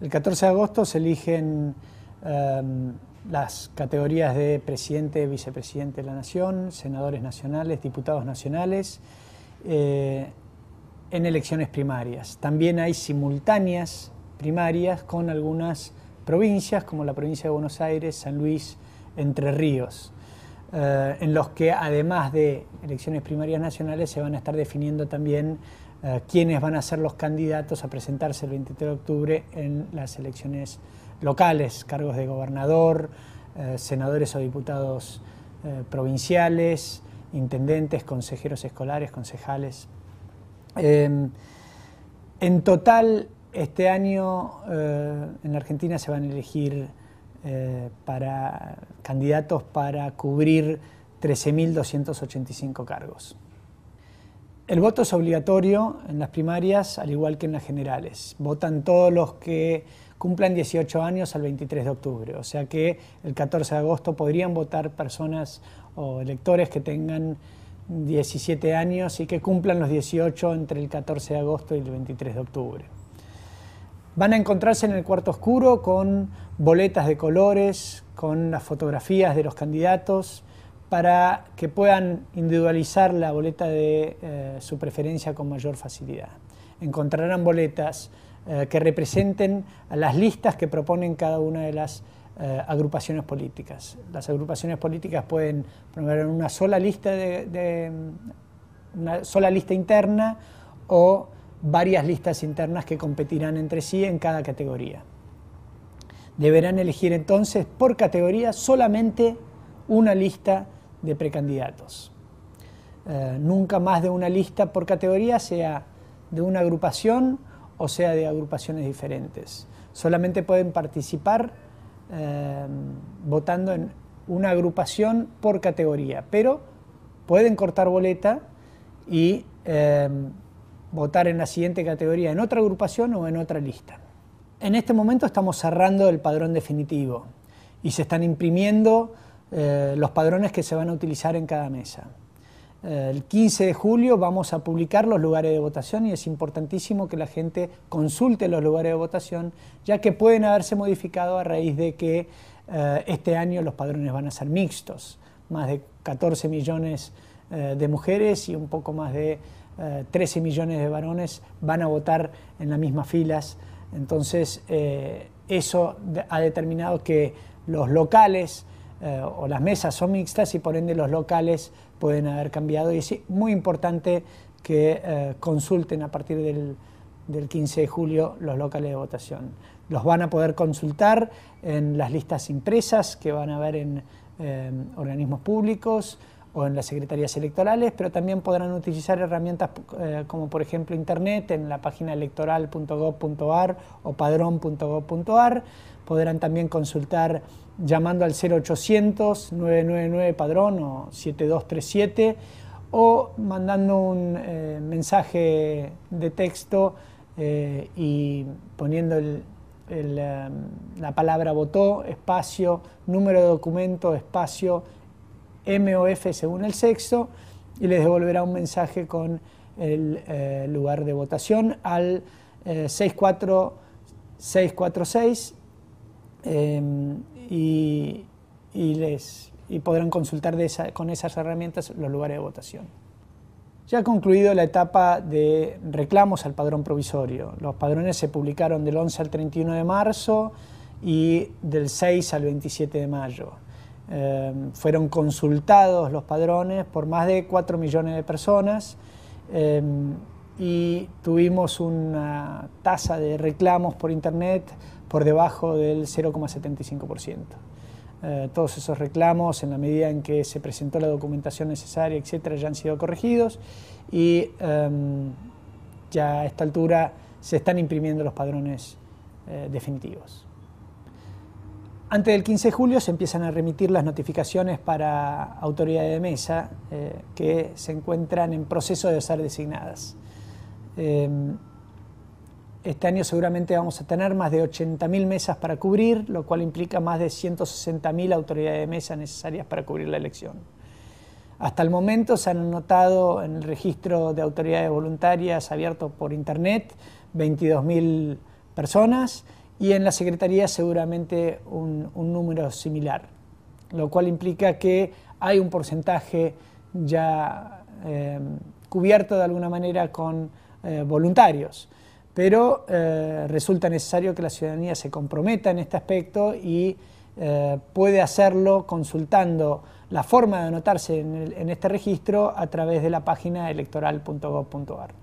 El 14 de agosto se eligen em, las categorías de presidente, vicepresidente de la Nación, senadores nacionales, diputados nacionales, eh, en elecciones primarias. También hay simultáneas primarias con algunas provincias, como la provincia de Buenos Aires, San Luis, Entre Ríos, eh, en los que además de elecciones primarias nacionales se van a estar definiendo también quienes eh, quiénes van a ser los candidatos a presentarse el 23 de octubre en las elecciones locales, cargos de gobernador, eh, senadores o diputados eh, provinciales, intendentes, consejeros escolares, concejales. Em, en total, este año en la Argentina se van a elegir para candidatos para cubrir 13.285 cargos. El voto es obligatorio en las primarias, al igual que en las generales. Votan todos los que cumplan 18 años al 23 de octubre, o sea que el 14 de agosto podrían votar personas o electores que tengan 17 años y que cumplan los 18 entre el 14 de agosto y el 23 de octubre. Van a encontrarse en el cuarto oscuro con boletas de colores, con las fotografías de los candidatos, para que puedan individualizar la boleta de eh, su preferencia con mayor facilidad. Encontrarán boletas eh, que representen a las listas que proponen cada una de las eh, agrupaciones políticas. Las agrupaciones políticas pueden promover una sola lista una sola lista interna o varias listas internas que competirán entre sí en cada categoría. Deberán elegir entonces por categoría solamente una lista de precandidatos. Eh, nunca más de una lista por categoría, sea de una agrupación o sea de agrupaciones diferentes. Solamente pueden participar eh, votando en una agrupación por categoría, pero pueden cortar boleta y eh, votar en la siguiente categoría, en otra agrupación o en otra lista. En este momento estamos cerrando el padrón definitivo y se están imprimiendo eh, los padrones que se van a utilizar en cada mesa. Eh, el 15 de julio vamos a publicar los lugares de votación y es importantísimo que la gente consulte los lugares de votación, ya que pueden haberse modificado a raíz de que eh, este año los padrones van a ser mixtos, más de 14 millones de mujeres y un poco más de 13 millones de varones van a votar en las mismas filas. Entonces, eso ha determinado que los locales, eh, o las mesas son mixtas y por ende los locales pueden haber cambiado. Y es muy importante que eh, consulten a partir del, del 15 de julio los locales de votación. Los van a poder consultar en las listas impresas que van a ver en eh, organismos públicos, o en las secretarías electorales, pero también podrán utilizar herramientas eh, como por ejemplo Internet en la página electoral.gov.ar o padrón.gov.ar. Podrán también consultar llamando al 0800-999-PADRÓN o 7237 o mandando un eh, mensaje de texto eh, y poniendo em, la palabra votó, espacio, número de documento, espacio MOF según el sexo y les devolverá un mensaje con el eh, lugar de votación al 64 eh, 646 em, y, podrán consultar con esas herramientas los lugares de votación. Ya ha concluido la etapa de reclamos al padrón provisorio. Los padrones se publicaron del 11 al 31 de marzo y del 6 al 27 de mayo. Em, fueron consultados los padrones por más de 4 millones de personas em, y tuvimos una tasa de reclamos por Internet por debajo del 0,75%. Eh, todos esos reclamos, en la medida en que se presentó la documentación necesaria, etcétera, ya han sido corregidos y em, ya a esta altura se están imprimiendo los padrones eh, definitivos. Antes del 15 de julio se empiezan a remitir las notificaciones para autoridades de mesa eh, que se encuentran en proceso de ser designadas. Em, este año seguramente vamos a tener más de 80.000 mesas para cubrir, lo cual implica más de 160.000 autoridades de mesa necesarias para cubrir la elección. Hasta el momento se han anotado en el registro de autoridades voluntarias abierto por Internet 22.000 personas y en la Secretaría seguramente un, número similar, lo cual implica que hay un porcentaje ya em, cubierto de alguna manera con eh, voluntarios, pero eh, resulta necesario que la ciudadanía se comprometa en este aspecto y eh, puede hacerlo consultando la forma de anotarse en, en este registro a través de la página electoral.gov.ar.